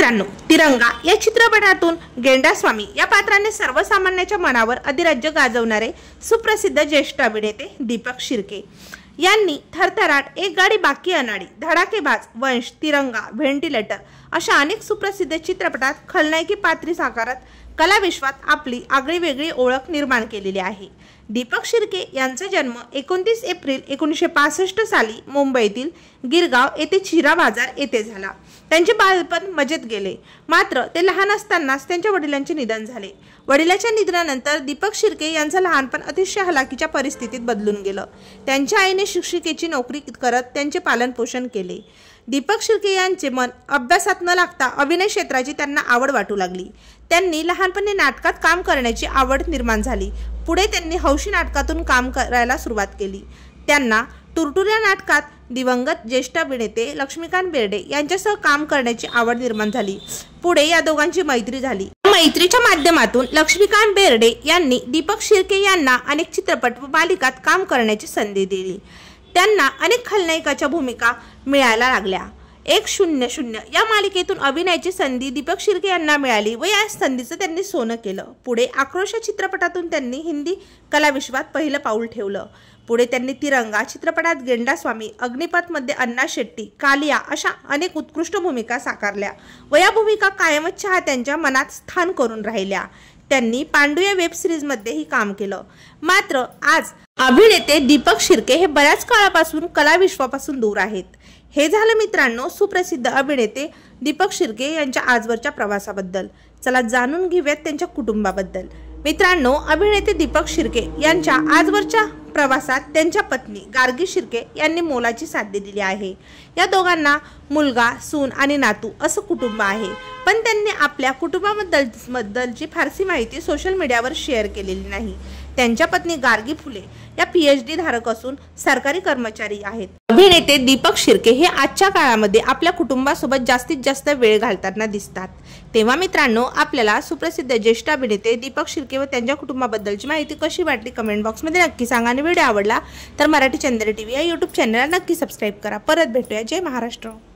मित्रांनो तिरंगा या चित्रपटातून गेंडास्वामी या पात्राने सर्वसामान्याच्या मनावर अधिराज्य गाजवणारे सुप्रसिद्ध ज्येष्ठ अभिनेते दीपक शिर्के यांनी थरथराट एक गाडी बाकी अनाडी धडाकेबाज वंश तिरंगा व्हेंटिलेटर अशा अनेक सुप्रसिद्ध चित्रपटात खलनायकी पात्री साकारत कलाविश्वात आपली आगळी वेगळी ओळख निर्माण केलेली आहे दीपक शिर्के यांचा जन्म एकोणतीस एप्रिल एकोणीसशे पासष्ट साली मुंबईतील गिरगाव येथे चिरा बाजार येथे झाला त्यांचे बालपण मजेत गेले मात्र ते लहान असतानाच त्यांच्या वडिलांचे निधन झाले वडिलांच्या निधनानंतर दीपक शिर्के यांचं लहानपण अतिशय हलाकीच्या परिस्थितीत बदलून गेलं त्यांच्या आईने शिक्षिकेची नोकरी करत त्यांचे पालनपोषण केले दीपक शिर्के यांचे मन अभ्यासात न लागता अभिनय क्षेत्राची त्यांना आवड वाटू लागली त्यांनी लहानपणी नाटकात काम करण्याची आवड निर्माण झाली पुढे त्यांनी हौशी नाटकातून काम करायला सुरुवात केली त्यांना टुरटुऱ्या नाटकात दिवंगत ज्येष्ठ अभिनेते लक्ष्मीकांत बेर्डे यांच्यासह काम करण्याची आवड निर्माण झाली पुढे या दोघांची मैत्री झाली मैत्रीच्या माध्यमातून लक्ष्मीकांत बेर्डे यांनी दीपक शिर्के यांना अनेक चित्रपट व मालिकात काम करण्याची संधी दिली त्यांना अनेक खलनायकाच्या भूमिका मिळायला लागल्या एक शून्य शून्य या मालिकेतून अभिनयाची संधी दीपक शिर्के यांना मिळाली व या संधीचं त्यांनी सोनं केलं पुढे आक्रोश चित्रपटातून त्यांनी हिंदी कलाविश्वात पहिलं पाऊल ठेवलं पुढे त्यांनी तिरंगा चित्रपटात गेंडास्वामी अग्निपथमध्ये अण्णा शेट्टी कालिया अशा अनेक उत्कृष्ट भूमिका साकारल्या व या भूमिका कायमच त्यांच्या मनात स्थान करून राहिल्या त्यांनी पांडुया वेब सिरीजमध्येही काम केलं मात्र आज अभिनेते दीपक शिर्के हे बऱ्याच काळापासून कलाविश्वापासून दूर आहेत हे झालं मित्रांनो सुप्रसिद्ध अभिनेते दीपक शिर्के यांच्या आजवरच्या प्रवासाबद्दल चला जाणून घेऊयात त्यांच्या कुटुंबाबद्दल मित्रांनो अभिनेते दीपक शिर्के यांच्या आजवरच्या प्रवासात त्यांच्या पत्नी गार्गी शिर्के यांनी मोलाची साथ दिली आहे या दोघांना मुलगा सून आणि नातू असं कुटुंब आहे पण त्यांनी आपल्या कुटुंबाबद्दल बद्दलची फारशी माहिती सोशल मीडियावर शेअर केलेली नाही त्यांच्या पत्नी गार्गी फुले या पी एच डी धारक असून सरकारी कर्मचारी आहेत अभिनेते दीपक शिर्के हे आजच्या काळामध्ये आपल्या कुटुंबासोबत जास्तीत जास्त वेळ घालताना दिसतात तेव्हा मित्रांनो आपल्याला सुप्रसिद्ध ज्येष्ठ अभिनेते दीपक शिर्के व त्यांच्या कुटुंबाबद्दलची माहिती कशी वाटली कमेंट बॉक्समध्ये नक्की सांगा आणि व्हिडिओ आवडला तर मराठी चंद्र टीव्ही या यूट्यूब चॅनलला नक्की सबस्क्राईब करा परत भेटूया जय महाराष्ट्र